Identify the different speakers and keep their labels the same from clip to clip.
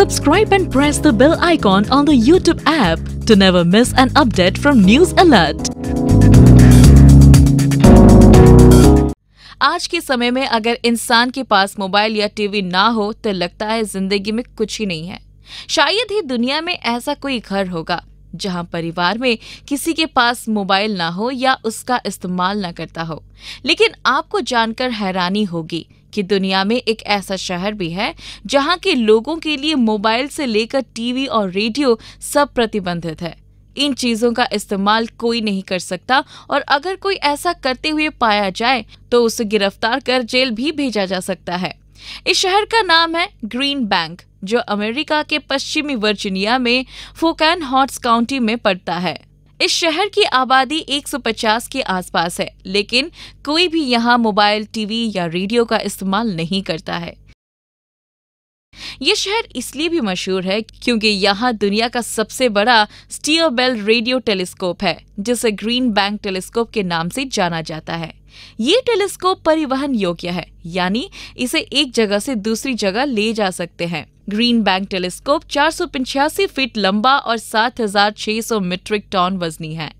Speaker 1: Subscribe and press the bell icon on the YouTube app to never miss an update from News Alert. आज के समय में अगर इंसान के पास मोबाइल या टीवी ना हो तो लगता है जिंदगी में कुछ ही नहीं है शायद ही दुनिया में ऐसा कोई घर होगा जहां परिवार में किसी के पास मोबाइल ना हो या उसका इस्तेमाल ना करता हो लेकिन आपको जानकर हैरानी होगी कि दुनिया में एक ऐसा शहर भी है जहां के लोगों के लिए मोबाइल से लेकर टीवी और रेडियो सब प्रतिबंधित है इन चीजों का इस्तेमाल कोई नहीं कर सकता और अगर कोई ऐसा करते हुए पाया जाए तो उसे गिरफ्तार कर जेल भी भेजा जा सकता है इस शहर का नाम है ग्रीन बैंक जो अमेरिका के पश्चिमी वर्जीनिया में फोकैन हॉट्स काउंटी में पड़ता है इस शहर की आबादी 150 के आसपास है लेकिन कोई भी यहाँ मोबाइल टीवी या रेडियो का इस्तेमाल नहीं करता है ये शहर इसलिए भी मशहूर है क्योंकि यहाँ दुनिया का सबसे बड़ा स्टीयर बेल रेडियो टेलीस्कोप है जिसे ग्रीन बैंक टेलीस्कोप के नाम से जाना जाता है ये टेलीस्कोप परिवहन योग्य है यानी इसे एक जगह से दूसरी जगह ले जा सकते हैं ग्रीन बैंक टेलीस्कोप चार फीट लंबा और 7,600 मीट्रिक टन वजनी है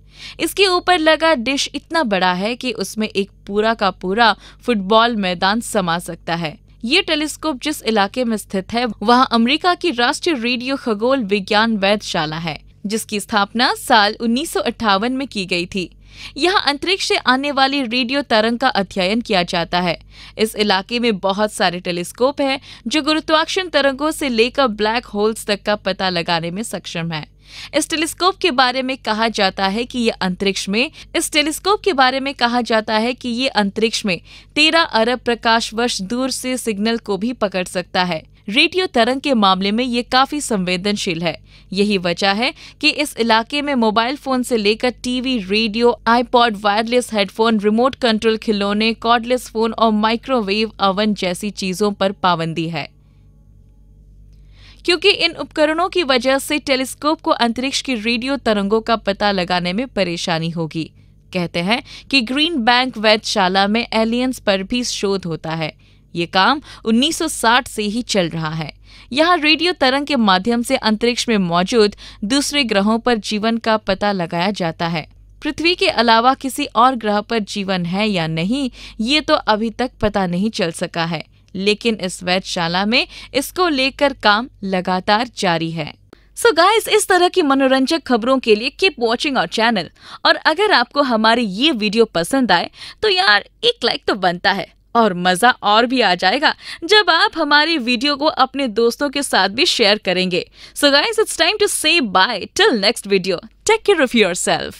Speaker 1: इसके ऊपर लगा डिश इतना बड़ा है कि उसमें एक पूरा का पूरा फुटबॉल मैदान समा सकता है ये टेलीस्कोप जिस इलाके में स्थित है वहाँ अमेरिका की राष्ट्रीय रेडियो खगोल विज्ञान वैधशाला है जिसकी स्थापना साल उन्नीस में की गई थी यहाँ अंतरिक्ष से आने वाली रेडियो तरंग का अध्ययन किया जाता है इस इलाके में बहुत सारे टेलीस्कोप हैं जो गुरुत्वाक्षण तरंगों से लेकर ब्लैक होल्स तक का पता लगाने में सक्षम है इस टेलीस्कोप के बारे में कहा जाता है कि ये अंतरिक्ष में इस टेलीस्कोप के बारे में कहा जाता है कि ये अंतरिक्ष में तेरह अरब प्रकाश वर्ष दूर से सिग्नल को भी पकड़ सकता है रेडियो तरंग के मामले में ये काफी संवेदनशील है यही वजह है कि इस इलाके में मोबाइल फोन से लेकर TV radio iPod wireless headphone remote control खिलौने कॉर्डलेस फोन और माइक्रोवेव अवन जैसी चीजों पर पाबंदी है क्योंकि इन उपकरणों की वजह से टेलीस्कोप को अंतरिक्ष की रेडियो तरंगों का पता लगाने में परेशानी होगी कहते हैं कि ग्रीन बैंक वैधशाला में एलियंस पर भी शोध होता है ये काम 1960 से ही चल रहा है यहाँ रेडियो तरंग के माध्यम से अंतरिक्ष में मौजूद दूसरे ग्रहों पर जीवन का पता लगाया जाता है पृथ्वी के अलावा किसी और ग्रह पर जीवन है या नहीं ये तो अभी तक पता नहीं चल सका है लेकिन इस वैधशाला में इसको लेकर काम लगातार जारी है सो so गाइस इस तरह की मनोरंजक खबरों के लिए कीप वॉचिंग आवर चैनल और अगर आपको हमारी ये वीडियो पसंद आए तो यार एक लाइक तो बनता है और मजा और भी आ जाएगा जब आप हमारी वीडियो को अपने दोस्तों के साथ भी शेयर करेंगे so guys it's time to say bye till next video take care of your self